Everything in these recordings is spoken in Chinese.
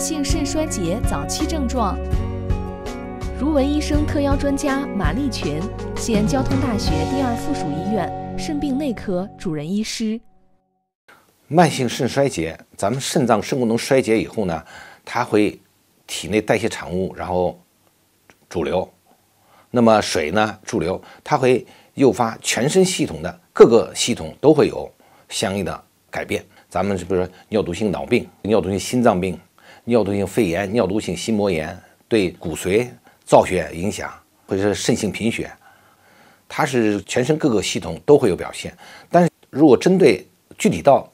性肾衰竭早期症状。如闻医生特邀专家马立群，西安交通大学第二附属医院肾病内科主任医师。慢性肾衰竭，咱们肾脏肾功能衰竭以后呢，它会体内代谢产物然后主流。那么水呢主留，它会诱发全身系统的各个系统都会有相应的改变。咱们比如说尿毒性脑病、尿毒性心脏病。尿毒性肺炎、尿毒性心膜炎对骨髓造血影响，或者是肾性贫血，它是全身各个系统都会有表现。但是如果针对具体到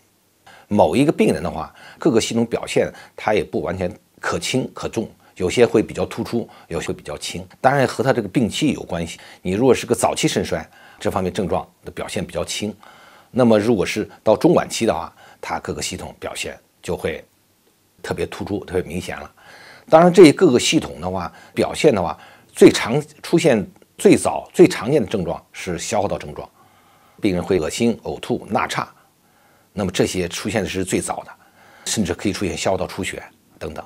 某一个病人的话，各个系统表现它也不完全可轻可重，有些会比较突出，有些会比较轻。当然和他这个病期有关系。你如果是个早期肾衰，这方面症状的表现比较轻；那么如果是到中晚期的话，它各个系统表现就会。特别突出、特别明显了。当然，这各个系统的话，表现的话，最常出现、最早、最常见的症状是消化道症状，病人会恶心、呕吐、纳差。那么这些出现的是最早的，甚至可以出现消化道出血等等。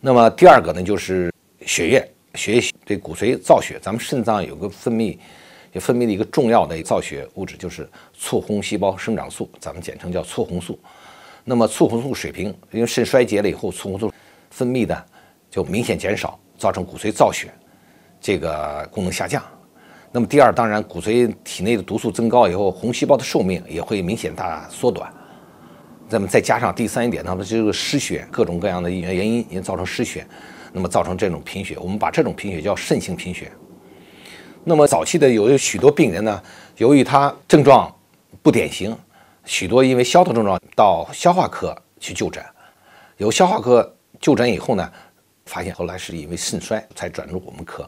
那么第二个呢，就是血液、血液对骨髓造血，咱们肾脏有个分泌，也分泌了一个重要的造血物质，就是促红细胞生长素，咱们简称叫促红素。那么促红素水平，因为肾衰竭了以后，促红素分泌的就明显减少，造成骨髓造血这个功能下降。那么第二，当然骨髓体内的毒素增高以后，红细胞的寿命也会明显大缩短。那么再加上第三一点，那么这个失血各种各样的原原因也造成失血，那么造成这种贫血，我们把这种贫血叫肾性贫血。那么早期的有有许多病人呢，由于他症状不典型。许多因为消的症状到消化科去就诊，由消化科就诊以后呢，发现后来是因为肾衰才转入我们科。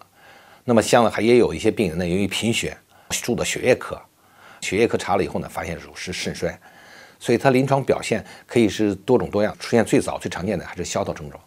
那么像还也有一些病人呢，由于贫血住的血液科，血液科查了以后呢，发现乳是肾衰，所以他临床表现可以是多种多样，出现最早最常见的还是消的症状。